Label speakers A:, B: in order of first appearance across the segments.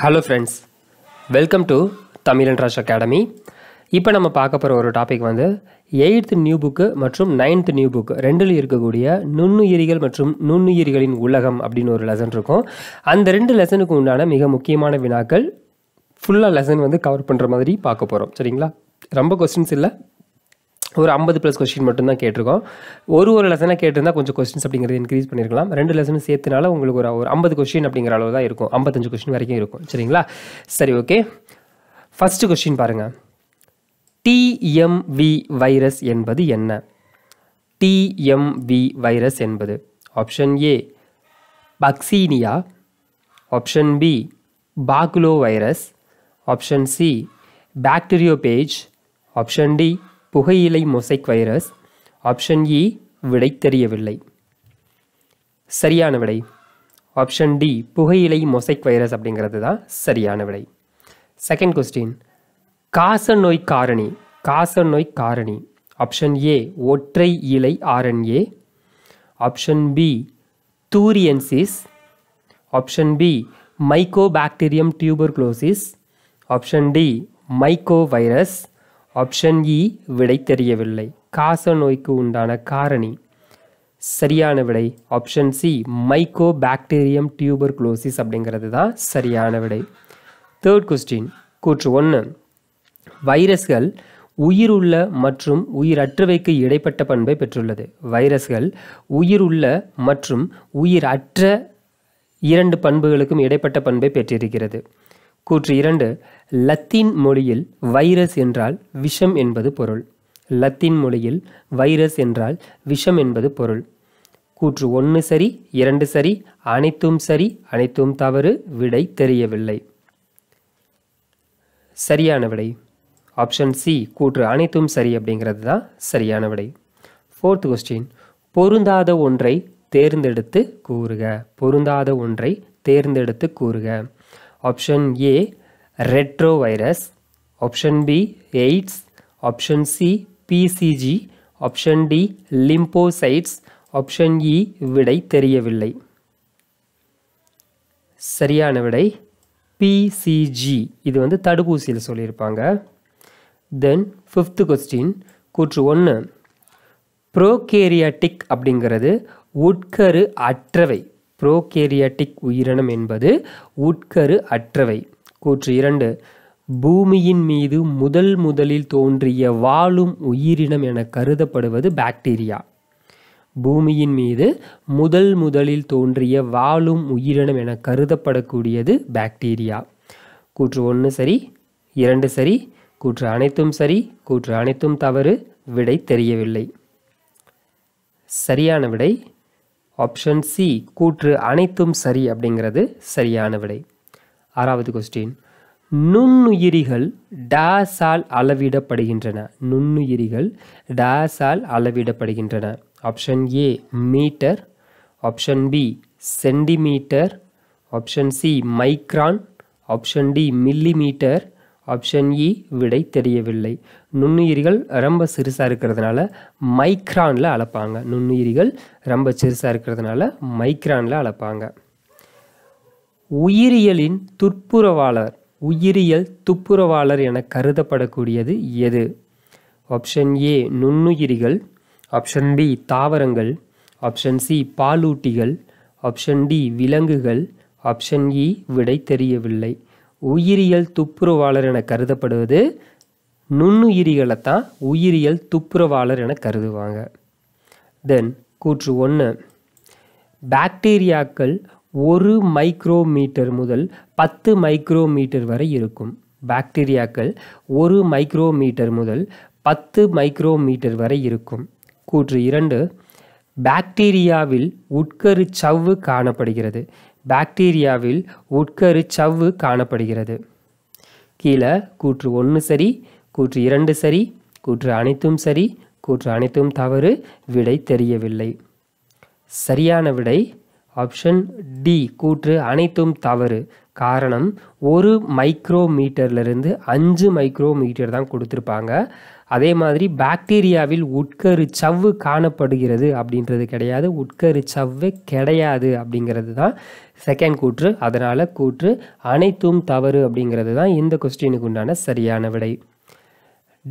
A: Hello friends welcome to Tamil and Rash academy இப்போ நம்ம பார்க்க போகிற ஒரு டாபிக் வந்து எயித்து நியூ புக்கு மற்றும் நைன்த்து நியூ புக் ரெண்டில் இருக்கக்கூடிய நுண்ணுயிரிகள் மற்றும் நுண்ணுயிரிகளின் உலகம் அப்படின்னு ஒரு லெசன் இருக்கும் அந்த ரெண்டு லெசனுக்கு உண்டான மிக முக்கியமான வினாக்கள் ஃபுல்லாக லெசன் வந்து கவர் பண்ணுற மாதிரி பார்க்க போகிறோம் சரிங்களா ரொம்ப கொஸ்டின்ஸ் இல்லை ஒரு ஐம்பது ப்ளஸ் கொஸ்டின் மட்டும்தான் கேட்டிருக்கோம் ஒரு ஒரு லெசனாக கேட்டிருந்தா கொஞ்சம் கொஸ்டின்ஸ் அப்படிங்கிறது இன்க்ரீஸ் பண்ணியிருக்கலாம் ரெண்டு லெசனும் சேர்த்துனால உங்களுக்கு ஒரு ஒரு ஐம்பது கொஸ்டின் அப்படிங்கிற அளவு தான் இருக்கும் ஐம்பத்தஞ்சு கொஸ்டின் வரைக்கும் இருக்கும் சரிங்களா சரி ஓகே ஃபஸ்ட்டு கொஸ்டின் பாருங்கள் டிஎம்வி வைரஸ் என்பது என்ன டிஎம்வி வைரஸ் என்பது option A vaccinia option B baculovirus option C bacteriophage option D புகையிலை mosaic virus option E e, விடை தெரியவில்லை சரியான விடை ஆப்ஷன் டி புகையிலை மொசைக் வைரஸ் அப்படிங்கிறது தான் சரியான விடை செகண்ட் கொஸ்டின் காச நோய் காரணி காச நோய் காரணி ஆப்ஷன் ஏ ஒற்றை இலை RNA option B thuringiensis option B tuber tuberculosis option D myco virus option E e, விடை தெரியவில்லை காச நோய்க்கு உண்டான காரணி சரியான விடை option C mycobacterium tuberculosis அப்படிங்கிறது தான் சரியான விடை தேர்ட் கொஸ்டின் கூற்று ஒன்று வைரஸ்கள் உயிருள்ள மற்றும் உயிரற்றவைக்கு இடைப்பட்ட பண்பை பெற்றுள்ளது வைரஸ்கள் உயிருள்ள மற்றும் உயிரற்ற இரண்டு பண்புகளுக்கும் இடைப்பட்ட பண்பை பெற்றிருக்கிறது கூற்று இரண்டு லத்தீன் மொழியில் வைரஸ் என்றால் விஷம் என்பது பொருள் லத்தீன் மொழியில் வைரஸ் என்றால் விஷம் என்பது பொருள் கூற்று ஒன்று சரி இரண்டு சரி அனைத்தும் சரி அனைத்தும் தவறு விடை தெரியவில்லை சரியான விடை ஆப்ஷன் சி கூற்று அனைத்தும் சரி அப்படிங்கிறது தான் சரியான விடை ஃபோர்த் கொஸ்டின் பொருந்தாத ஒன்றை தேர்ந்தெடுத்து கூறுக பொருந்தாத ஒன்றை தேர்ந்தெடுத்து கூறுக option A retro virus option B AIDS option C BCG option D lymphocytes option E விடை தெரியவில்லை சரியான விடை பிசிஜி இது வந்து தடுப்பூசியில் சொல்லியிருப்பாங்க தென் ஃபிஃப்த்து கொஸ்டின் கூற்று ஒன்று ப்ரோகேரியாட்டிக் அப்படிங்கிறது உட்கரு அற்றவை ப்ரோகேரியாட்டிக் உயிரினம் என்பது உட்கரு அற்றவை கூற்று இரண்டு பூமியின் மீது முதல் முதலில் தோன்றிய வாழும் உயிரினம் என கருதப்படுவது பாக்டீரியா பூமியின் மீது முதல் முதலில் தோன்றிய வாழும் உயிரினம் என கருதப்படக்கூடியது பாக்டீரியா கூற்று ஒன்று சரி இரண்டு சரி கூற்று அனைத்தும் சரி கூற்று அனைத்தும் தவறு விடை தெரியவில்லை சரியான விடை ஆப்ஷன் சி கூற்று அனைத்தும் சரி அப்படிங்கிறது சரியான விடை ஆறாவது கொஸ்டின் நுண்ணுயிரிகள் டேஸால் அளவிடப்படுகின்றன நுண்ணுயிரிகள் டேஸால் அளவிடப்படுகின்றன option A metre option B centimetre option C micron option D millimetre option E விடை தெரியவில்லை நுண்ணுயிரிகள் ரொம்ப சிறுசாக இருக்கிறதுனால மைக்ரானில் அளப்பாங்க நுண்ணுயிரிகள் ரொம்ப சிறுசாக இருக்கிறதுனால மைக்ரானில் அளப்பாங்க உயிரியலின் துப்புரவாளர் உயிரியல் துப்புரவாளர் என கருதப்படக்கூடியது எது ஆப்ஷன் ஏ நுண்ணுயிரிகள் ஆப்ஷன் பி தாவரங்கள் ஆப்ஷன் சி பாலூட்டிகள் ஆப்ஷன் டி விலங்குகள் ஆப்ஷன் இ e, விடை தெரியவில்லை உயிரியல் துப்புரவாளர் என கருதப்படுவது நுண்ணுயிரிகளை தான் உயிரியல் துப்புரவாளர் என கருதுவாங்க தென் கூற்று ஒன்று பாக்டீரியாக்கள் ஒரு மைக்ரோமீட்டர் முதல் பத்து மைக்ரோமீட்டர் வரை இருக்கும் பாக்டீரியாக்கள் ஒரு மைக்ரோமீட்டர் முதல் பத்து மைக்ரோமீட்டர் வரை இருக்கும் கூற்று இரண்டு பாக்டீரியாவில் உட்கரு சவ்வு காணப்படுகிறது பாக்டீரியாவில் உட்கரு சவ்வு காணப்படுகிறது கீழே கூற்று ஒன்று சரி கூற்று இரண்டு சரி கூற்று அனைத்தும் சரி கூற்று அனைத்தும் தவறு விடை தெரியவில்லை சரியான விடை ஆப்ஷன் டி கூற்று அனைத்தும் தவறு காரணம் ஒரு மைக்ரோமீட்டர்லேருந்து அஞ்சு மைக்ரோமீட்டர் தான் கொடுத்துருப்பாங்க அதே மாதிரி பாக்டீரியாவில் உட்கரு சவ்வு காணப்படுகிறது அப்படின்றது கிடையாது உட்கரு சவ்வு கிடையாது அப்படிங்கிறது தான் செகண்ட் கூற்று அதனால் கூற்று அனைத்தும் தவறு அப்படிங்கிறது தான் இந்த கொஸ்டினுக்கு உண்டான சரியான விடை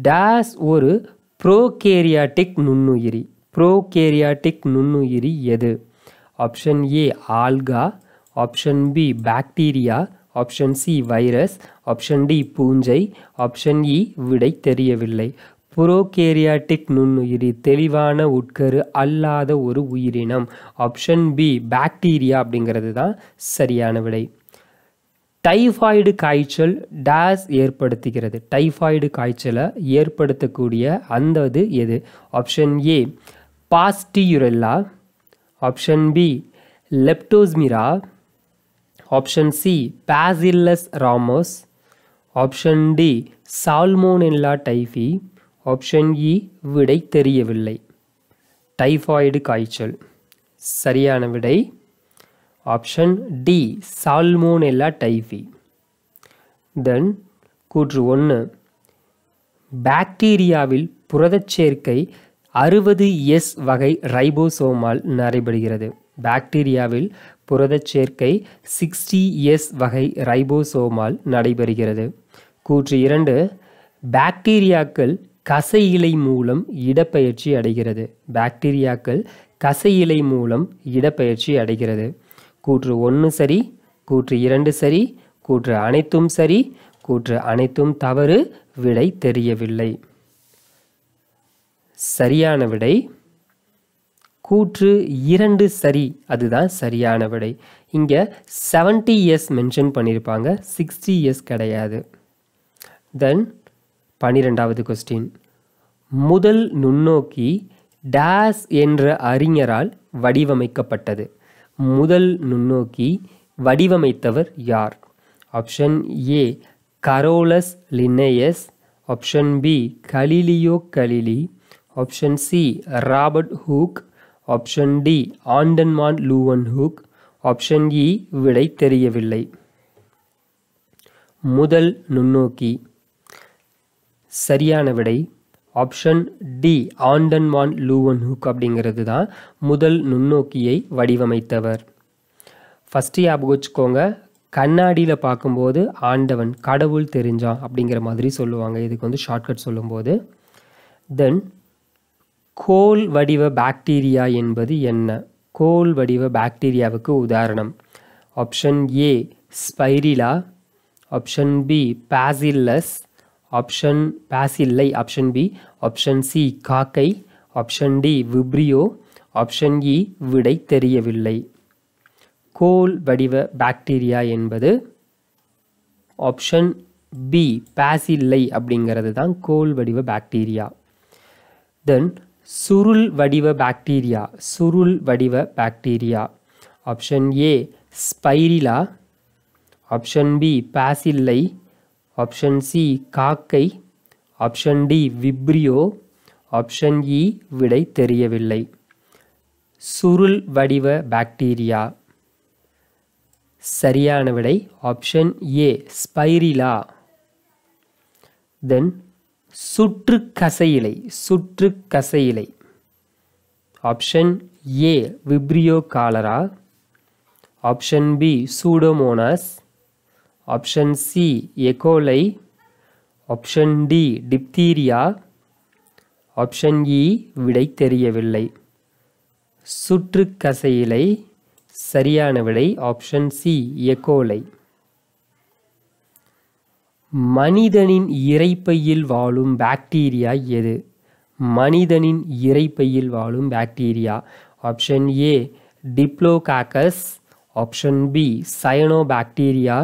A: டேஸ் ஒரு ப்ரோகேரியாட்டிக் நுண்ணுயிரி ப்ரோகேரியாட்டிக் நுண்ணுயிரி எது option A algae option B bacteria option C virus option D பூஞ்சை ஆப்ஷன் இ e, விடை தெரியவில்லை புரோகேரியாட்டிக் நுண்ணுயிரி தெளிவான உட்கரு அல்லாத ஒரு உயிரினம் ஆப்ஷன் பி பாக்டீரியா அப்படிங்கிறது தான் சரியான விடை டைஃபாய்டு காய்ச்சல் டேஸ் ஏற்படுத்துகிறது டைஃபாய்டு காய்ச்சலை ஏற்படுத்தக்கூடிய அந்த இது எது option A Pasteurella option B Leptosmira option C Bacillus ramos option D Salmonella typhi option E விடை தெரியவில்லை டைஃபாய்டு காய்ச்சல் சரியான விடை option D salmonella typhi then கூற்று ஒன்று பாக்டீரியாவில் புரதச்சேர்க்கை சேர்க்கை அறுபது எஸ் வகை ரைபோசோமால் நடைபெறுகிறது பாக்டீரியாவில் புரதச் சேர்க்கை சிக்ஸ்டி எஸ் வகை ரைபோசோமால் நடைபெறுகிறது கூற்று இரண்டு பாக்டீரியாக்கள் கசை இலை மூலம் இடப்பெயர்ச்சி அடைகிறது பாக்டீரியாக்கள் கசை இலை மூலம் இடப்பெயர்ச்சி அடைகிறது கூற்று ஒன்று சரி கூற்று இரண்டு சரி கூற்று அனைத்தும் சரி கூற்று அனைத்தும் தவறு விடை தெரியவில்லை சரியான விடை கூற்று இரண்டு சரி அதுதான் சரியான விடை இங்கே செவன்ட்டி இயர்ஸ் மென்ஷன் பண்ணியிருப்பாங்க சிக்ஸ்டி இயர்ஸ் கிடையாது தென் பனிரெண்டாவது கொஸ்டின் முதல் நுண்ணோக்கி டேஸ் என்ற அறிஞரால் வடிவமைக்கப்பட்டது முதல் நுண்ணோக்கி வடிவமைத்தவர் யார் option A Carolus Linnaeus option B Galileo Galilei option C Robert Hooke option D Antonie van Leeuwenhoek Leeuwenhoek. Option E. விடை தெரியவில்லை முதல் நுண்ணோக்கி சரியான விடை option D Antonie van Leeuwenhoek அப்படிங்கிறது தான் முதல் நுண்ணோக்கியை வடிவமைத்தவர் ஃபஸ்ட்டு ஞாபகம் வச்சுக்கோங்க கண்ணாடியில் பார்க்கும்போது ஆண்டவன் கடவுள் தெரிஞ்சான் அப்படிங்கிற மாதிரி சொல்லுவாங்க இதுக்கு வந்து ஷார்ட்கட் சொல்லும்போது தென் கோல் வடிவ பாக்டீரியா என்பது என்ன கோல் வடிவ பாக்டீரியாவுக்கு உதாரணம் option A spirilla option B bacillus option bacilli option B option C cocci option D vibrio option E விடை தெரியவில்லை கோல் வடிவ பாக்டீரியா என்பது ஆப்ஷன் பி பாசில்லை அப்படிங்கிறது தான் கோல் வடிவ பாக்டீரியா தென் சுருள் வடிவ பாக்டீரியா சுருள் வடிவ bacteria option A spirilla option B bacilli option C cocci option D vibrio option E விடை தெரியவில்லை சுருள் வடிவ பாக்டீரியா சரியான விடை ஆப்ஷன் ஏ ஸ்பைரிலா தென் சுற்று கசையிலை சுற்று கசையிலை option A vibrio cholera option B pseudomonas option C E coli option D diphtheria option E e, விடை தெரியவில்லை சுற்று கசையிலை சரியான விடை ஆப்ஷன் சி எகோலை மனிதனின் இரைப்பையில் வாழும் பாக்டீரியா எது மனிதனின் இரைப்பையில் வாழும் bacteria option A diplococcus option B cyanobacteria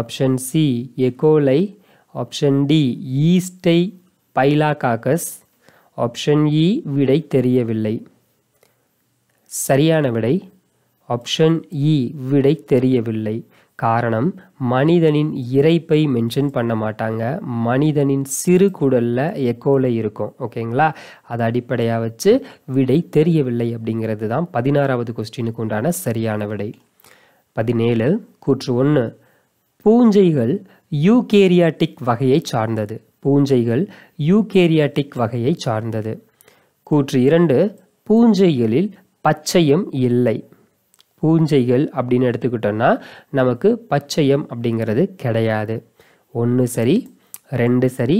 A: option C E coli option D staphylococcus option E விடை தெரியவில்லை சரியான விடை ஆப்ஷன் இ e, விடை தெரியவில்லை காரணம் மனிதனின் இறைப்பை மென்ஷன் பண்ண மாட்டாங்க மனிதனின் சிறு குடலில் எக்கோவில் இருக்கும் ஓகேங்களா அதை அடிப்படையாக வச்சு விடை தெரியவில்லை அப்படிங்கிறது தான் பதினாறாவது கொஸ்டினுக்கு உண்டான சரியான விடை பதினேழு கூற்று ஒன்று பூஞ்சைகள் யூகேரியாட்டிக் வகையை சார்ந்தது பூஞ்சைகள் யூகேரியாட்டிக் வகையை சார்ந்தது கூற்று இரண்டு பூஞ்சைகளில் பச்சையும் இல்லை பூஞ்சைகள் அப்படின்னு எடுத்துக்கிட்டோம்னா நமக்கு பச்சையம் அப்படிங்கிறது கிடையாது ஒன்று சரி ரெண்டு சரி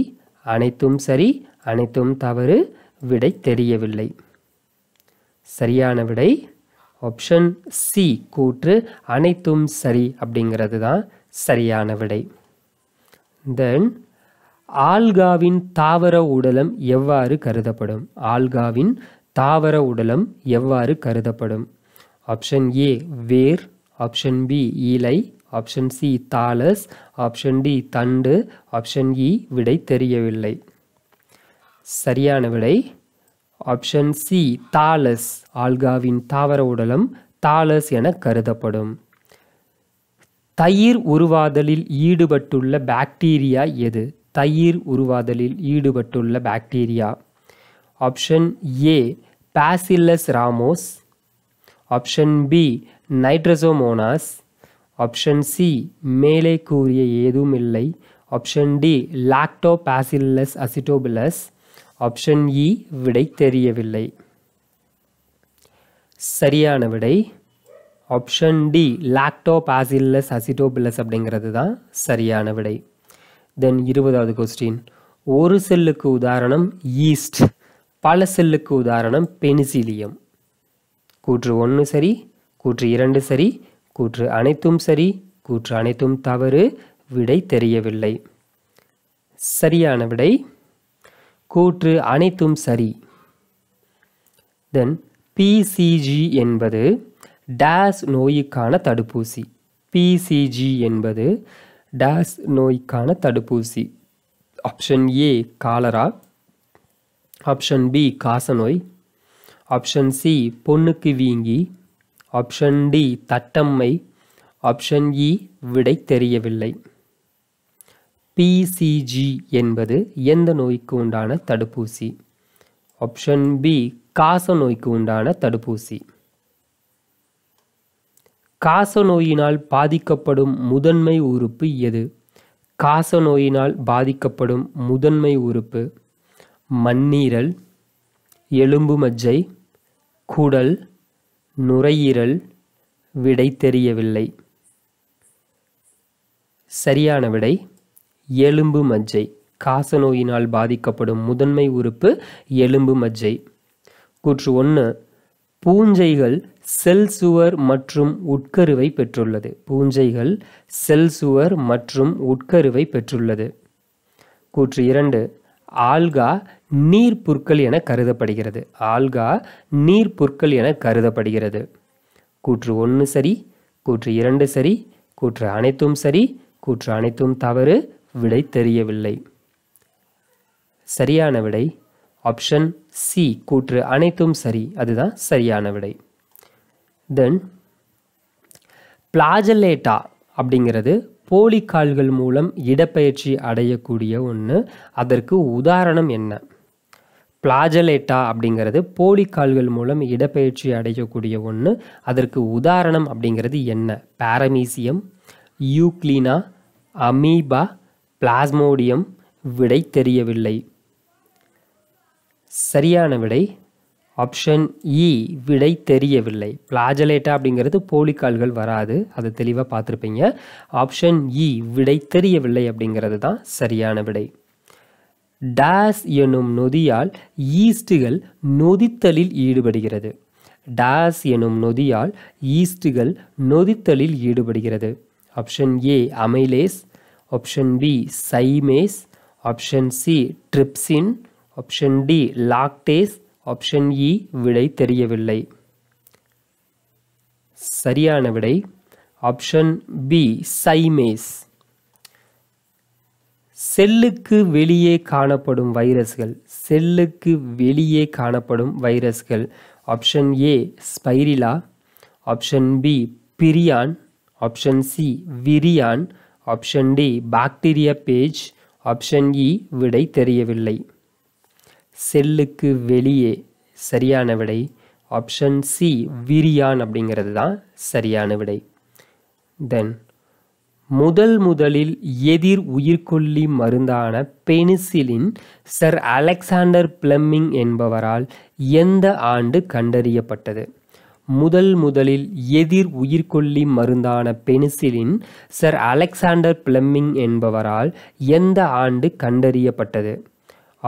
A: அனைத்தும் சரி அனைத்தும் தவறு விடை தெரியவில்லை சரியான விடை ஆப்ஷன் சி கூற்று அனைத்தும் சரி அப்படிங்கிறது தான் சரியான விடை தென் ஆல்காவின் தாவர உடலம் எவ்வாறு கருதப்படும் ஆல்காவின் தாவர உடலம் எவ்வாறு கருதப்படும் ஆப்ஷன் ஏ வேர் ஆப்ஷன் பி இலை option C thallus option D தண்டு ஆப்ஷன் இ விடை தெரியவில்லை சரியான விடை ஆப்ஷன் சி தாலஸ் ஆல்காவின் தாவர உடலம் தாலஸ் என கருதப்படும் தயிர் உருவாதலில் ஈடுபட்டுள்ள பாக்டீரியா எது தயிர் உருவாதலில் ஈடுபட்டுள்ள bacteria option A bacillus ramosus option B nitrosomonas option C மேலே கூறிய ஏதும் இல்லை option D lactobacillus acidophilus option E விடை தெரியவில்லை சரியான விடை ஆப்ஷன் டி லாக்டோபாசில்லஸ் அசிட்டோபிலஸ் அப்படிங்கிறது தான் சரியான விடை தென் இருபதாவது கொஸ்டின் ஒரு செல்லுக்கு உதாரணம் ஈஸ்ட் பல செல்லுக்கு உதாரணம் பெனிசிலியம் கூற்று ஒன்று சரி கூற்று இரண்டு சரி கூற்று அனைத்தும் சரி கூற்று அனைத்தும் தவறு விடை தெரியவில்லை சரியான விடை கூற்று அனைத்தும் சரி தென் பிசிஜி என்பது டேஸ் நோய்க்கான தடுப்பூசி பிசிஜி என்பது டேஸ் நோய்க்கான தடுப்பூசி option A cholera option B காசநோய் ஆப்ஷன் சி பொண்ணுக்கு வீங்கி ஆப்ஷன் டி தட்டம்மை ஆப்ஷன் இ e, விடை தெரியவில்லை பிசிஜி என்பது எந்த நோய்க்கு உண்டான தடுப்பூசி ஆப்ஷன் பி காச நோய்க்கு உண்டான தடுப்பூசி காச நோயினால் பாதிக்கப்படும் முதன்மை உறுப்பு எது காச நோயினால் பாதிக்கப்படும் முதன்மை உறுப்பு மண்ணீரல் எலும்பு மஜ்ஜை குடல் நுரையீரல் விடை தெரியவில்லை சரியான விடை எலும்பு மஜ்ஜை காச நோயினால் பாதிக்கப்படும் முதன்மை உறுப்பு எலும்பு மஜ்ஜை கூற்று ஒன்று பூஞ்சைகள் செல் சுவர் மற்றும் உட்கருவை பெற்றுள்ளது பூஞ்சைகள் செல் சுவர் மற்றும் உட்கருவை பெற்றுள்ளது கூற்று இரண்டு ஆல்கா நீர்ப்புற்கள் என கருதப்படுகிறது ஆல்கா நீர்ப்புற்கள் என கருதப்படுகிறது கூற்று ஒன்று சரி கூற்று இரண்டு சரி கூற்று அனைத்தும் சரி கூற்று அனைத்தும் தவறு விடை தெரியவில்லை சரியான விடை ஆப்ஷன் சி கூற்று அனைத்தும் சரி அதுதான் சரியான விடை தென் பிளாஜலேட்டா அப்படிங்கிறது போலிக்கால்கள் மூலம் இடப்பெயர்ச்சி அடையக்கூடிய ஒன்று அதற்கு உதாரணம் என்ன பிளாஜலேட்டா அப்படிங்கிறது போலி கால்கள் மூலம் இடப்பெயர்ச்சி அடையக்கூடிய ஒன்று அதற்கு உதாரணம் அப்படிங்கிறது என்ன பாரமீசியம் யூக்ளீனா அமீபா பிளாஸ்மோடியம் விடை தெரியவில்லை சரியான விடை ஆப்ஷன் இ e விடை தெரியவில்லை பிளாஜலேட்டா அப்படிங்கிறது போலிக்கால்கள் வராது அதை தெளிவாக பார்த்துருப்பீங்க ஆப்ஷன் இ e விடை தெரியவில்லை அப்படிங்கிறது தான் சரியான விடை டாஸ் எனும் நொதியால் ஈஸ்டுகள் நொதித்தலில் ஈடுபடுகிறது டாஸ் எனும் நொதியால் ஈஸ்டுகள் நொதித்தலில் ஈடுபடுகிறது option A amylase option B zymase option C trypsin option D lactase option E விடை தெரியவில்லை சரியான விடை ஆப்ஷன் பி சைமேஸ் செல்லுக்கு வெளியே காணப்படும் வைரஸ்கள் செல்லுக்கு வெளியே காணப்படும் வைரஸ்கள் option A spirilla option B prion option C virion option D bacteriophage option E விடை தெரியவில்லை செல்லுக்கு வெளியே சரியான விடை ஆப்ஷன் சி விரியான் அப்படிங்கிறது தான் சரியான விடை தென் முதல் முதலில் எதிர் உயிர்கொல்லி மருந்தான பெனிசிலின் சர் அலெக்சாண்டர் பிளம்மிங் என்பவரால் எந்த ஆண்டு கண்டறியப்பட்டது முதல் முதலில் எதிர் உயிர்கொல்லி மருந்தான பெனிசிலின் சர் அலெக்சாண்டர் பிளம்மிங் என்பவரால் எந்த ஆண்டு கண்டறியப்பட்டது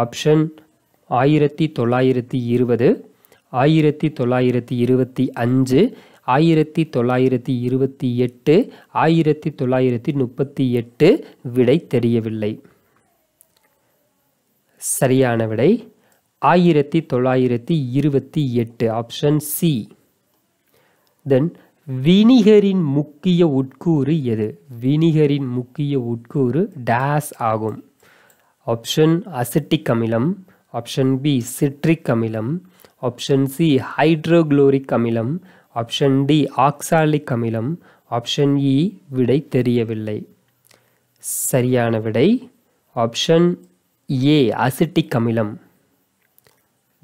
A: ஆப்ஷன் ஆயிரத்தி தொள்ளாயிரத்தி இருபது ஆயிரத்தி தொள்ளாயிரத்தி இருபத்தி அஞ்சு ஆயிரத்தி தொள்ளாயிரத்தி இருபத்தி எட்டு ஆயிரத்தி தொள்ளாயிரத்தி முப்பத்தி எட்டு விடை தெரியவில்லை சரியான விடை ஆயிரத்தி தொள்ளாயிரத்தி இருபத்தி எட்டு ஆப்ஷன் சி தென் வினிகரின் முக்கிய உட்கூறு எது வினிகரின் முக்கிய உட்கூறு டேஸ் ஆகும் ஆப்ஷன் அசிட்டிக் அமிலம் ஆப்ஷன் பி சிட்ரிக் அமிலம் ஆப்ஷன் சி ஹைட்ரோக்ளோரிக் அமிலம் ஆப்ஷன் டி ஆக்சாலிக் அமிலம் ஆப்ஷன் இ விடை தெரியவில்லை சரியான விடை ஆப்ஷன் ஏ அசிட்டிக் அமிலம்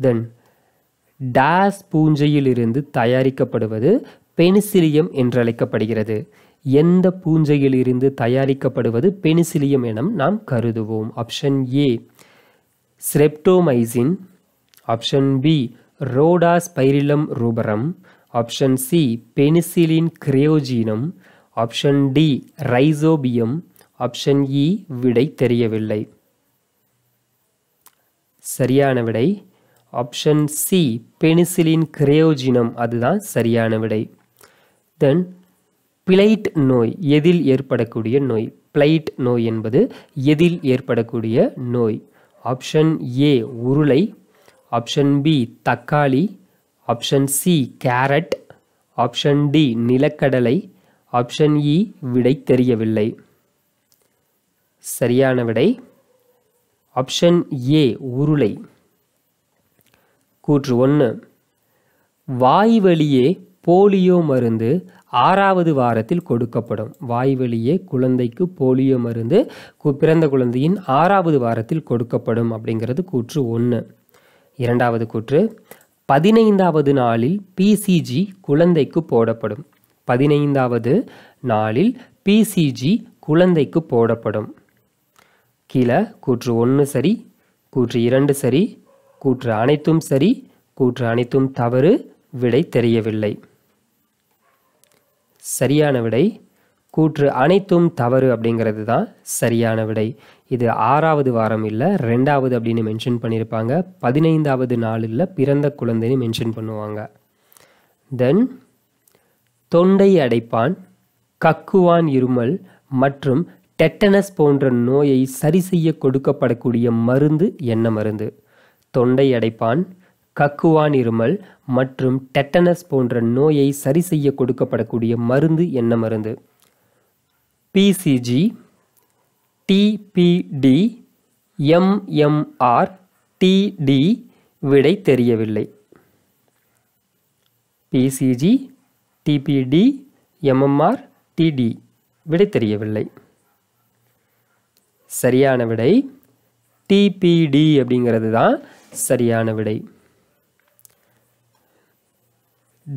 A: தென் டாஸ் பூஞ்சையில் இருந்து தயாரிக்கப்படுவது பெனிசிலியம் என்றழைக்கப்படுகிறது எந்த பூஞ்சையில் இருந்து தயாரிக்கப்படுவது பெனிசிலியம் என நாம் கருதுவோம் option A streptomycin option B rhodospirillum rubrum option C penicillin chrysogenum option D rhizobium option E விடை தெரியவில்லை சரியான விடை ஆப்ஷன் சி பெனிசிலின் கிரயோஜினம் அதுதான் சரியான விடை தென் பிளைட் நோய் எதில் ஏற்படக்கூடிய நோய் பிளைட் நோய் என்பது எதில் ஏற்படக்கூடிய நோய் ஆப்ஷன் ஏ உருளை ஆப்ஷன் பி தக்காளி option C carrot option D நிலக்கடலை ஆப்ஷன் இ விடை தெரியவில்லை சரியான விடை ஆப்ஷன் ஏ உருளை கூற்று ஒன்று வாய் வழியே போலியோ மருந்து ஆறாவது வாரத்தில் கொடுக்கப்படும் வாய் வழியே குழந்தைக்கு போலியோ மருந்து பிறந்த குழந்தையின் ஆறாவது வாரத்தில் கொடுக்கப்படும் அப்படிங்கிறது கூற்று ஒன்று இரண்டாவது கூற்று பதினைந்தாவது நாளில் பிசிஜி குழந்தைக்கு போடப்படும் பதினைந்தாவது நாளில் பிசிஜி குழந்தைக்கு போடப்படும் கீழே கூற்று ஒன்று சரி கூற்று இரண்டு சரி கூற்று அனைத்தும் சரி கூற்று அனைத்தும் தவறு விடை தெரியவில்லை சரியான விடை கூற்று அனைத்தும் தவறு அப்படிங்கிறது தான் சரியான விடை இது ஆறாவது வாரம் இல்லை ரெண்டாவது அப்படின்னு மென்ஷன் பண்ணியிருப்பாங்க பதினைந்தாவது நாளில் பிறந்த குழந்தைன்னு மென்ஷன் பண்ணுவாங்க தென் தொண்டை அடைப்பான் கக்குவான் இருமல் மற்றும் டெட்டனஸ் போன்ற நோயை சரி செய்ய கொடுக்கப்படக்கூடிய மருந்து என்ன மருந்து தொண்டை அடைப்பான் கக்குவான் இருமல் மற்றும் டெட்டனஸ் போன்ற நோயை சரி செய்ய கொடுக்கப்படக்கூடிய மருந்து என்ன மருந்து பிசிஜி டிபிடி எம்எம்ஆர் டிடி விடை தெரியவில்லை பிசிஜி டிபிடி எம்எம்ஆர் டிடி விடை தெரியவில்லை சரியான விடை டிபிடி அப்படிங்கிறது தான் சரியான விடை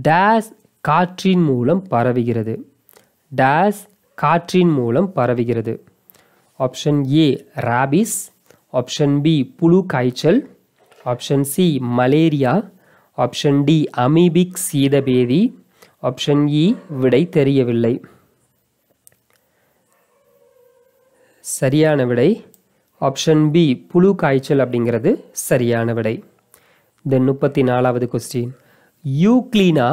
A: டேஸ் காற்றின் மூலம் பரவுகிறது டேஸ் காற்றின் மூலம் பரவுகிறது option A rabies option B புழு காய்ச்சல் option C malaria option D amoebic சீதபேதி ஆப்ஷன் இ e, விடை தெரியவில்லை சரியான விடை ஆப்ஷன் பி புழு காய்ச்சல் அப்படிங்கிறது சரியான விடை தென் முப்பத்தி நாலாவது கொஸ்டின் யூக்ளீனா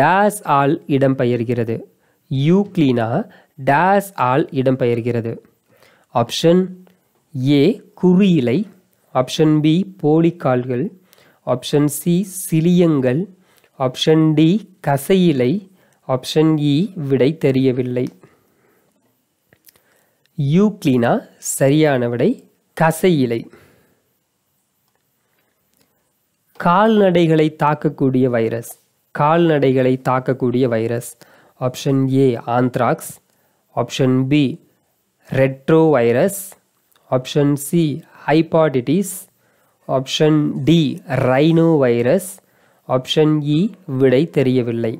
A: டேஸ் ஆல் இடம்பெயர்கிறது யூக்ளீனா டேஸ் ஆல் இடம்பெயர்கிறது ஆப்ஷன் ஏ குறியிலை ஆப்ஷன் பி போலிக்கால்கள் ஆப்ஷன் சி சிலியங்கள் ஆப்ஷன் டி கசையிலை ஆப்ஷன் இ e, விடை தெரியவில்லை யூக்ளினா சரியான விடை கசையிலை கால்நடைகளை தாக்கக்கூடிய வைரஸ் கால்நடைகளை தாக்கக்கூடிய virus option A anthrax option option B option C hepatitis option D rhino virus option E விடை தெரியவில்லை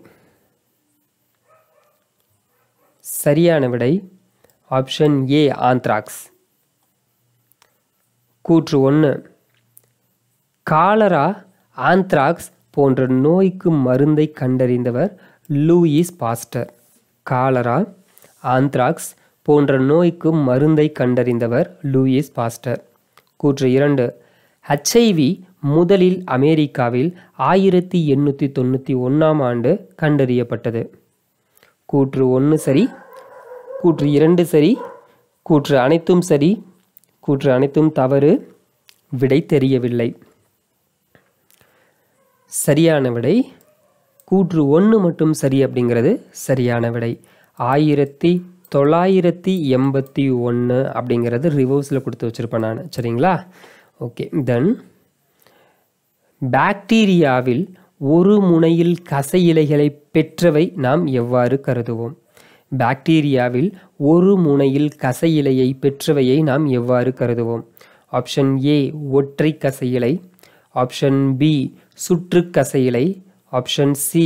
A: சரியான விடை ஆப்ஷன் ஏ ஆந்த்ராக்ஸ் கூற்று ஒன்று காலரா ஆந்த்ராக்ஸ் போன்ற நோய்க்கு மருந்தை கண்டறிந்தவர் லூயிஸ் பாஸ்டர் காலரா ஆந்த்ராக்ஸ் போன்ற நோய்க்கு மருந்தை கண்டறிந்தவர் லூயிஸ் பாஸ்டர் கூற்று இரண்டு ஹச்ஐவி முதலில் அமெரிக்காவில் ஆயிரத்தி எண்ணூற்றி தொண்ணூற்றி ஒன்றாம் ஆண்டு கண்டறியப்பட்டது கூற்று ஒன்று சரி கூற்று இரண்டு சரி கூற்று அனைத்தும் சரி கூற்று அனைத்தும் தவறு விடை தெரியவில்லை சரியான விடை கூற்று ஒன்று மட்டும் சரி அப்படிங்கிறது சரியான விடை ஆயிரத்தி தொள்ளாயிரத்தி எண்பத்தி ஒன்று அப்படிங்கிறது ரிவர்ஸில் கொடுத்து வச்சுருப்பேன் நான் சரிங்களா ஓகே தென் பாக்டீரியாவில் ஒரு முனையில் கசை இலைகளை பெற்றவை நாம் எவ்வாறு கருதுவோம் பாக்டீரியாவில் ஒரு முனையில் கசை இலையை பெற்றவையை நாம் எவ்வாறு கருதுவோம் ஆப்ஷன் ஏ ஒற்றை கசையிலை ஆப்ஷன் பி சுற்று கசையிலை ஆப்ஷன் சி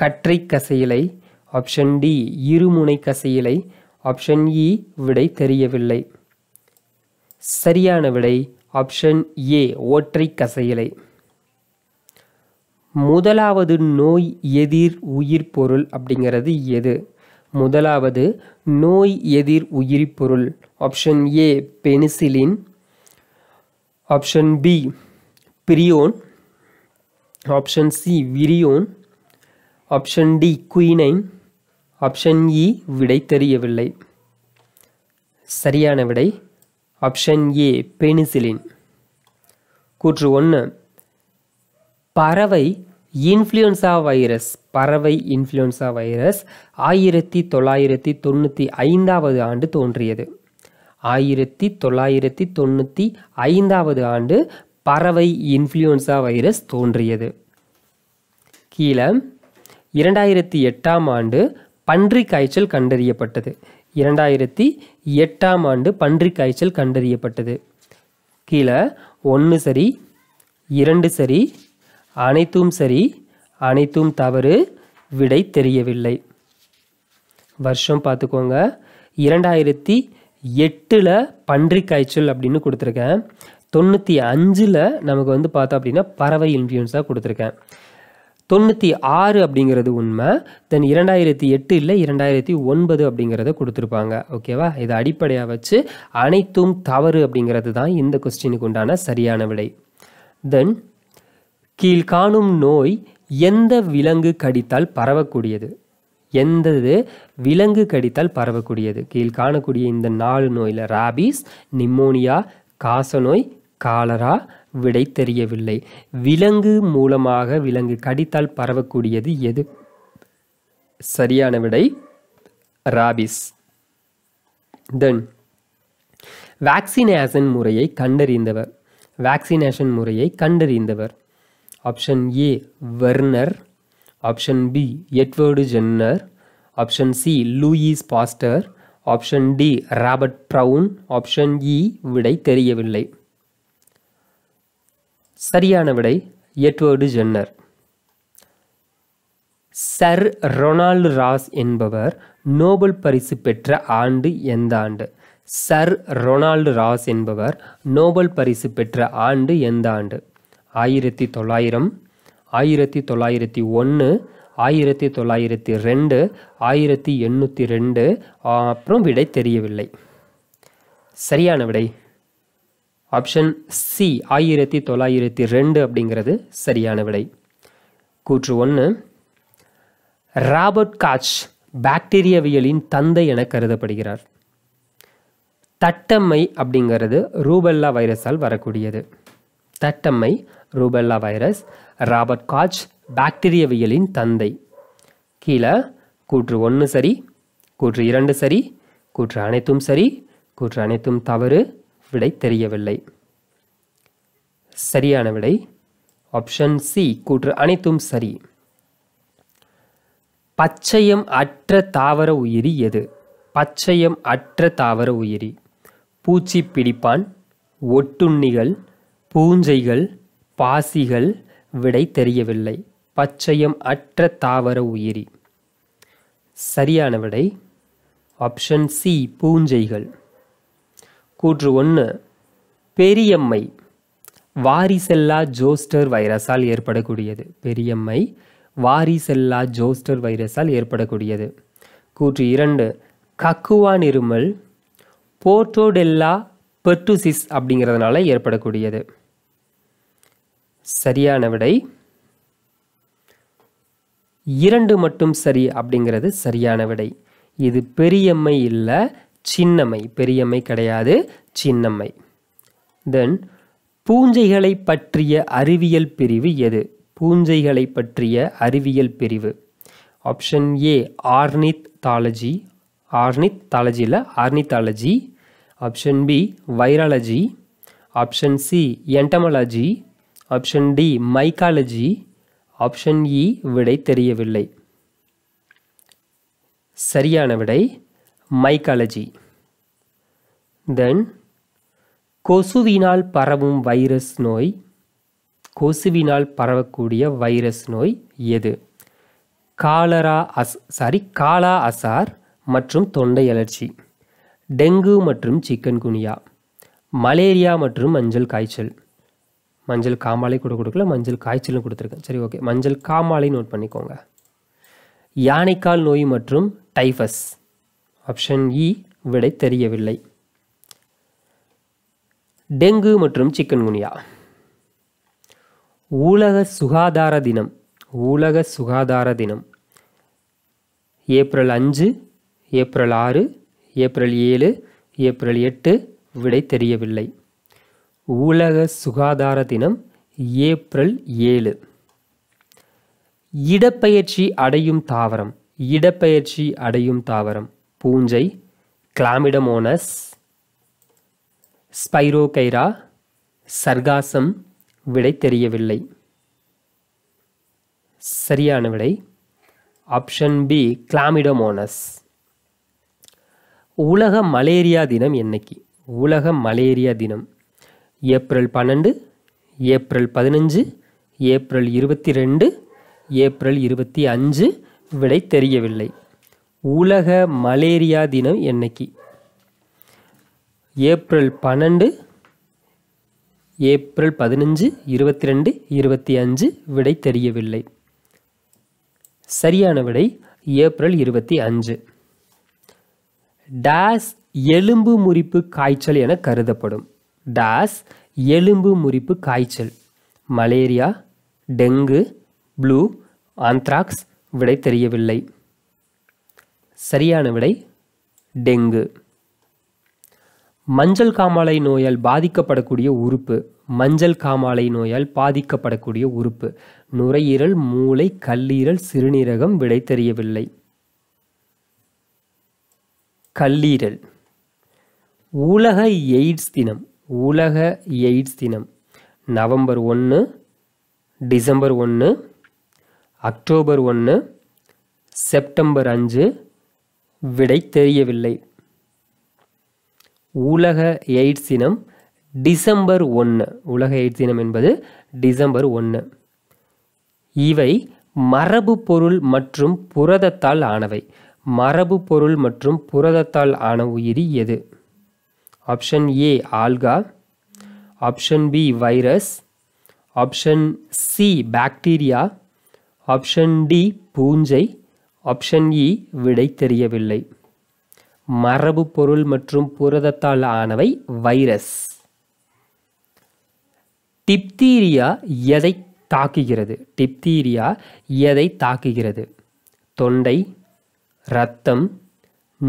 A: கற்றை கசையிலை ஆப்ஷன் டி இருமுனை கசையிலை ஆப்ஷன் இ விடை தெரியவில்லை சரியான விடை ஆப்ஷன் ஏ ஒற்றை கசையிலை முதலாவது நோய் எதிர் உயிர் பொருள் அப்படிங்கிறது எது முதலாவது நோய் எதிர் உயிரி பொருள் option A penicillin option B prion option C virion option D quinine option E e, விடை தெரியவில்லை சரியான விடை ஆப்ஷன் ஏ பெனிசிலின் கூற்று ஒன்று பறவை இன்ஃப்ளூயன்சா வைரஸ் பறவை இன்ஃப்ளூயன்சா வைரஸ் ஆயிரத்தி தொள்ளாயிரத்தி தொண்ணூற்றி ஐந்தாவது ஆண்டு தோன்றியது ஆயிரத்தி தொள்ளாயிரத்தி தொண்ணூற்றி ஐந்தாவது ஆண்டு பறவை இன்ஃப்ளூயன்சா வைரஸ் தோன்றியது கீழே இரண்டாயிரத்தி எட்டாம் ஆண்டு பன்றி காய்ச்சல் கண்டறியப்பட்டது இரண்டாயிரத்தி எட்டாம் ஆண்டு பன்றி காய்ச்சல் கண்டறியப்பட்டது கீழே ஒன்று சரி இரண்டு சரி அனைத்தும் சரி அனைத்தும் தவறு விடை தெரியவில்லை வருஷம் பார்த்துக்கோங்க இரண்டாயிரத்தி எட்டில் பன்றி காய்ச்சல் அப்படின்னு கொடுத்துருக்கேன் தொண்ணூற்றி அஞ்சில் நமக்கு வந்து பார்த்தோம் அப்படின்னா பறவை இன்ஃப்ளூயன்ஸாக கொடுத்துருக்கேன் தொண்ணூற்றி ஆறு அப்படிங்கிறது உண்மை தென் இரண்டாயிரத்தி எட்டு இல்லை இரண்டாயிரத்தி ஒன்பது அப்படிங்கிறத கொடுத்துருப்பாங்க ஓகேவா இதை அடிப்படையாக வச்சு அனைத்தும் தவறு அப்படிங்கிறது தான் இந்த கொஸ்டினுக்கு உண்டான சரியான விடை தென் கீழ்காணும் நோய் எந்த விலங்கு கடித்தால் பரவக்கூடியது எந்தது விலங்கு கடித்தால் பரவக்கூடியது கீழ் காணக்கூடிய இந்த நாலு நோயில் ராபீஸ் நிம்மோனியா காசநோய் காலரா விடை தெரியவில்லை விலங்கு மூலமாக விலங்கு கடித்தால் பரவக்கூடியது எது சரியான விடை ராபிஸ் தென் வேக்சினேஷன் முறையை கண்டறிந்தவர் வேக்சினேஷன் முறையை கண்டறிந்தவர் option A Werner option B Edward Jenner option C Louis Pasteur option D Robert Brown option E விடை தெரியவில்லை சரியான விடை Edward Jenner sir Ronald Ross என்பவர் நோபல் பரிசு பெற்ற ஆண்டு எந்த ஆண்டு சர் ரொனால்டு ராஸ் என்பவர் நோபல் பரிசு பெற்ற ஆண்டு எந்த ஆண்டு ஆயிரத்தி தொள்ளாயிரம் ஆயிரத்தி தொள்ளாயிரத்தி ஒன்று ஆயிரத்தி தொள்ளாயிரத்தி ரெண்டு ஆயிரத்தி எண்ணூற்றி ரெண்டு அப்புறம் விடை தெரியவில்லை சரியான விடை ஆப்ஷன் சி ஆயிரத்தி தொள்ளாயிரத்தி ரெண்டு அப்படிங்கிறது சரியான விடை கூற்று ஒன்று ராபர்ட் காட்ச் பாக்டீரியவியலின் தந்தை என கருதப்படுகிறார் தட்டம்மை அப்படிங்கிறது ரூபெல்லா வைரஸால் வரக்கூடியது தட்டம்மை ரூபெல்லா வைரஸ் ராபர்ட் காட்ச் பாக்டீரியவியலின் தந்தை கீழே கூற்று ஒன்று சரி கூற்று இரண்டு சரி கூற்று அனைத்தும் சரி கூற்று அனைத்தும் தவறு விடை தெரியவில்லை சரியான விடை ஆப்ஷன் சி கூற்று அனைத்தும் சரி பச்சையம் அற்ற தாவர உயிரி எது பச்சையம் அற்ற தாவர உயிரி பூச்சி பிடிப்பான் ஒட்டுண்ணிகள் பூஞ்சைகள் பாசிகள் விடை தெரியவில்லை பச்சையம் அற்ற தாவர உயிரி சரியான விடை ஆப்ஷன் சி பூஞ்சைகள் கூற்று ஒன்று பெரியம்மை வாரிசெல்லா ஜோஸ்டர் வைரஸால் ஏற்படக்கூடியது பெரியம்மை வாரிசெல்லா ஜோஸ்டர் வைரஸால் ஏற்படக்கூடியது கூற்று இரண்டு கக்குவான் இருமல் போர்டோடெல்லா பெர்டுசிஸ் அப்படிங்கிறதுனால ஏற்படக்கூடியது சரியான விடை இரண்டு மட்டும் சரி அப்படிங்கிறது சரியான விடை இது பெரியம்மை இல்லை சின்னம்மை பெரியம்மை கிடையாது சின்னம்மை தென் பூஞ்சைகளை பற்றிய அறிவியல் பிரிவு எது பூஞ்சைகளை பற்றிய அறிவியல் பிரிவு ஆப்ஷன் ஏ ஆர்னித் தாலஜி ஆர்னித் தாலஜியில் ornithology option B virology option C entomology option D mycology option E e, விடை தெரியவில்லை சரியான விடை மைக்காலஜி தென் கொசுவினால் பரவும் வைரஸ் நோய் கொசுவினால் பரவக்கூடிய வைரஸ் நோய் எது காலரா அஸ் சாரி காலா அசார் மற்றும் தொண்டை அலர்ச்சி டெங்கு மற்றும் சிக்கன் குனியா மலேரியா மற்றும் மஞ்சள் காய்ச்சல் மஞ்சள் காமாலை கூட கொடுக்கல மஞ்சள் காய்ச்சலும் கொடுத்துருக்கேன் சரி ஓகே மஞ்சள் காமாலை நோட் பண்ணிக்கோங்க யானைக்கால் நோய் மற்றும் டைஃபஸ் ஆப்ஷன் இ e விடை தெரியவில்லை டெங்கு மற்றும் சிக்கன்குனியா ஊலக சுகாதார தினம் ஊலக சுகாதார தினம் ஏப்ரல் அஞ்சு ஏப்ரல் ஆறு ஏப்ரல் ஏழு ஏப்ரல் எட்டு விடை தெரியவில்லை உலக சுகாதார தினம் ஏப்ரல் ஏழு இடப்பெயர்ச்சி அடையும் தாவரம் இடப்பெயர்ச்சி அடையும் தாவரம் பூஞ்சை கிளாமிடமோனஸ் ஸ்பைரோகைரா சர்காசம் விடை தெரியவில்லை சரியான விடை ஆப்ஷன் பி கிளாமிடமோனஸ் உலக மலேரியா தினம் என்னைக்கு உலக மலேரியா தினம் ஏப்ரல் பன்னெண்டு ஏப்ரல் பதினஞ்சு ஏப்ரல் இருபத்தி ரெண்டு ஏப்ரல் இருபத்தி அஞ்சு விடை தெரியவில்லை உலக மலேரியா தினம் என்னைக்கு ஏப்ரல் பன்னெண்டு ஏப்ரல் பதினஞ்சு இருபத்தி ரெண்டு இருபத்தி அஞ்சு விடை தெரியவில்லை சரியான விடை ஏப்ரல் இருபத்தி அஞ்சு டாஸ் எலும்பு முறிப்பு காய்ச்சல் என கருதப்படும் டாஸ் எலும்பு முறிப்பு காய்ச்சல் மலேரியா டெங்கு ப்ளூ ஆந்த்ராக்ஸ் விடை தெரியவில்லை சரியான விடை டெங்கு மஞ்சள் காமாலை நோயால் பாதிக்கப்படக்கூடிய உறுப்பு மஞ்சள் காமாலை நோயால் பாதிக்கப்படக்கூடிய உறுப்பு நுரையீரல் மூளை கல்லீரல் சிறுநீரகம் விடை தெரியவில்லை கல்லீரல் உலக எய்ட்ஸ் தினம் உலக எய்ட்ஸ் தினம் நவம்பர் ஒன்று டிசம்பர் ஒன்று அக்டோபர் ஒன்று செப்டம்பர் அஞ்சு விடை தெரியவில்லை உலக எய்ட்ஸ் தினம் டிசம்பர் ஒன்று உலக எய்ட்ஸ் தினம் என்பது டிசம்பர் ஒன்று இவை மரபு பொருள் மற்றும் புரதத்தால் ஆனவை மரபு பொருள் மற்றும் புரதத்தால் ஆன உயிரி எது option A algae option B virus option C bacteria option D பூஞ்சை ஆப்ஷன் இ e, விடை தெரியவில்லை மரபு பொருள் மற்றும் புரதத்தால் ஆனவை வைரஸ் டிப்தீரியா எதை தாக்குகிறது டிப்தீரியா எதை தாக்குகிறது தொண்டை இரத்தம்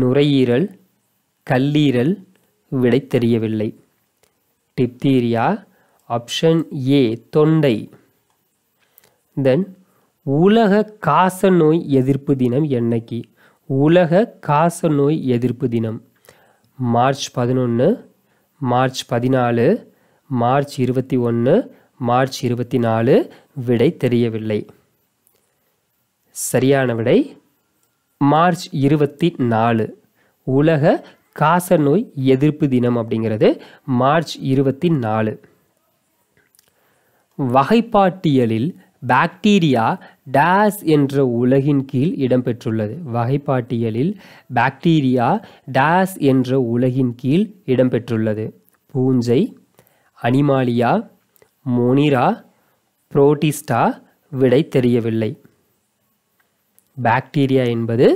A: நுரையீரல் கல்லீரல் விடை தெரியவில்லை டிப்தீரியா ஆப்ஷன் ஏ தொண்டை தென் உலக காச நோய் எதிர்ப்பு தினம் என்னைக்கு உலக காச நோய் எதிர்ப்பு தினம் மார்ச் பதினொன்று மார்ச் பதினாலு மார்ச் இருபத்தி ஒன்று மார்ச் இருபத்தி நாலு விடை தெரியவில்லை சரியான விடை மார்ச் இருபத்தி நாலு உலக காச நோய் எதிர்ப்பு தினம் அப்படிங்கிறது மார்ச் இருபத்தி நாலு வகைப்பாட்டியலில் பாக்டீரியா டேஸ் என்ற உலகின் கீழ் இடம்பெற்றுள்ளது வகைப்பாட்டியலில் பாக்டீரியா டேஸ் என்ற உலகின் கீழ் இடம்பெற்றுள்ளது பூஞ்சை அனிமாலியா மொனிரா புரோட்டிஸ்டா விடை தெரியவில்லை பாக்டீரியா என்பது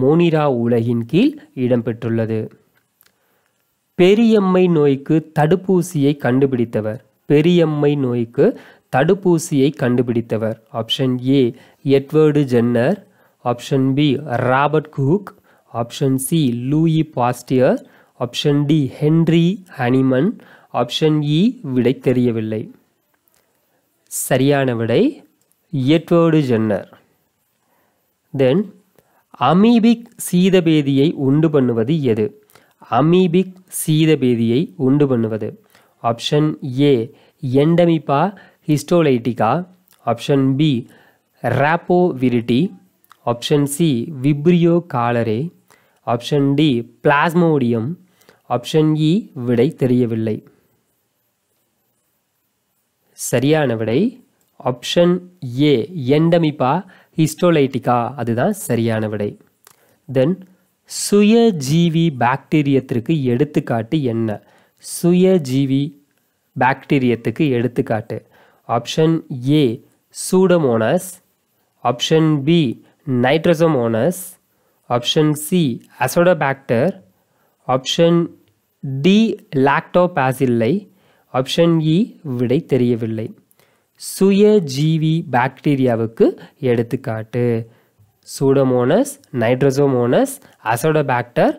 A: மோனிரா உலகின் கீழ் இடம்பெற்றுள்ளது பெரியம்மை நோய்க்கு தடுப்பூசியை கண்டுபிடித்தவர் பெரியம்மை நோய்க்கு தடுப்பூசியை கண்டுபிடித்தவர் option A Edward Jenner option B Robert Koch option C Louis Pasteur option D Henry Hahnemann option E விடை தெரியவில்லை சரியான விடை எட்வர்டு ஜென்னர் தென் அமீபிக் சீதபேதியை உண்டு பண்ணுவது எது அமீபிக் சீதபேதியை உண்டு பண்ணுவது option A Entamoeba histolytica option B रैपोविरिटी option C vibrio cholerae option D plasmodium option E விடை தெரியவில்லை சரியான விடை ஆப்ஷன் ஏ எண்டமிப்பா ஹிஸ்டோலைட்டிகா அதுதான் சரியான விடை தென் சுயஜீவி பாக்டீரியத்திற்கு எடுத்துக்காட்டு என்ன சுயஜீவி பாக்டீரியத்துக்கு எடுத்துக்காட்டு A pseudomonas option B B option C azotobacter option D D இல்லை ஆப்ஷன் இ விடை தெரியவில்லை சுயஜீவி பாக்டீரியாவுக்கு எடுத்துக்காட்டு சூடமோனஸ் நைட்ரசோமோனஸ் அசோடபாக்டர்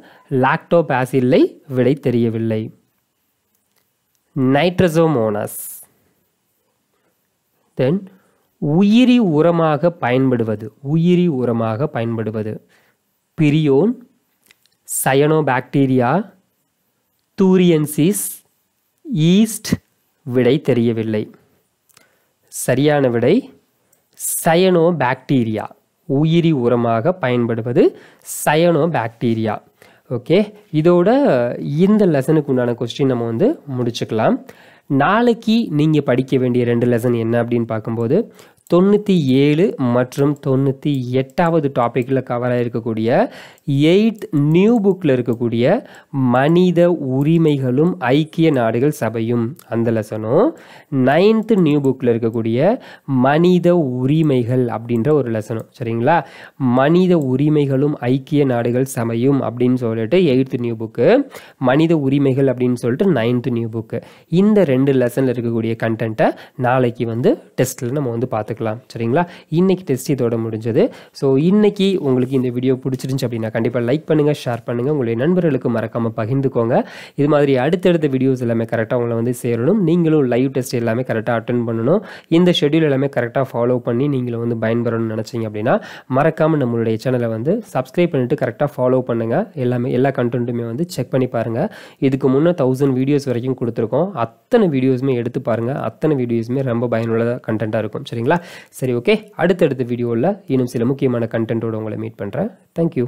A: லாக்டோபாசில்லை விடை தெரியவில்லை நைட்ரசோமோனஸ் தென் உயிரி உரமாக பயன்படுவது உயிரி உரமாக பயன்படுவது பிரியோன் பாக்டீரியா தூரியன்சிஸ் ஈஸ்ட் விடை தெரியவில்லை சரியான விடை சயனோ பாக்டீரியா உயிரி உரமாக பயன்படுவது சயனோ பாக்டீரியா ஓகே இதோட இந்த லெசனுக்கு உண்டான கொஸ்டின் நம்ம வந்து முடிச்சுக்கலாம் நாளைக்கு நீங்கள் படிக்க வேண்டிய ரெண்டு லெசன் என்ன அப்படின்னு பார்க்கும்போது தொண்ணூற்றி ஏழு மற்றும் தொண்ணூற்றி எட்டாவது டாப்பிக்கில் கவர் ஆகிருக்கக்கூடிய எயிட் நியூ புக்கில் இருக்கக்கூடிய மனித உரிமைகளும் ஐக்கிய நாடுகள் சபையும் அந்த லெசனும் நைன்த்து நியூ புக்கில் இருக்கக்கூடிய மனித உரிமைகள் அப்படின்ற ஒரு லெசனும் சரிங்களா மனித உரிமைகளும் ஐக்கிய நாடுகள் சபையும் அப்படின்னு சொல்லிட்டு எயித்து நியூ புக்கு மனித உரிமைகள் அப்படின்னு சொல்லிட்டு நைன்த்து நியூ புக்கு இந்த ரெண்டு லெசனில் இருக்கக்கூடிய கண்டென்ட்டை நாளைக்கு வந்து டெஸ்ட்டில் நம்ம வந்து பார்த்துக்கலாம் இருக்கலாம் சரிங்களா இன்றைக்கி டெஸ்ட் இதோட முடிஞ்சது ஸோ இன்றைக்கி உங்களுக்கு இந்த வீடியோ பிடிச்சிருந்துச்சி அப்படின்னா கண்டிப்பாக லைக் பண்ணுங்கள் ஷேர் பண்ணுங்கள் உங்களுடைய நண்பர்களுக்கு மறக்காமல் பகிர்ந்துக்கோங்க இது மாதிரி அடுத்தடுத்த வீடியோஸ் எல்லாமே கரெக்டாக உங்களை வந்து சேரணும் நீங்களும் லைவ் டெஸ்ட் எல்லாமே கரெக்டாக அட்டன் பண்ணணும் இந்த ஷெடியூல் எல்லாமே கரெக்டாக ஃபாலோ பண்ணி நீங்களும் வந்து பயன்பெறணும்னு நினச்சிங்க அப்படின்னா மறக்காமல் நம்மளுடைய சேனலை வந்து சப்ஸ்கிரைப் பண்ணிவிட்டு கரெக்டாக ஃபாலோ பண்ணுங்கள் எல்லாமே எல்லா கண்டென்ட்டுமே வந்து செக் பண்ணி பாருங்கள் இதுக்கு முன்னே தௌசண்ட் வீடியோஸ் வரைக்கும் கொடுத்துருக்கோம் அத்தனை வீடியோஸுமே எடுத்து பாருங்கள் அத்தனை வீடியோஸுமே ரொம்ப பயனுள்ள கண்டென்ட்டாக இருக்கும் சரிங்களா சரி ஓகே அடுத்தடுத்த வீடியோவில் இன்னும் சில முக்கியமான கண்டென்ட்டோடு உங்களை மீட் பண்ணுறேன் தேங்க்யூ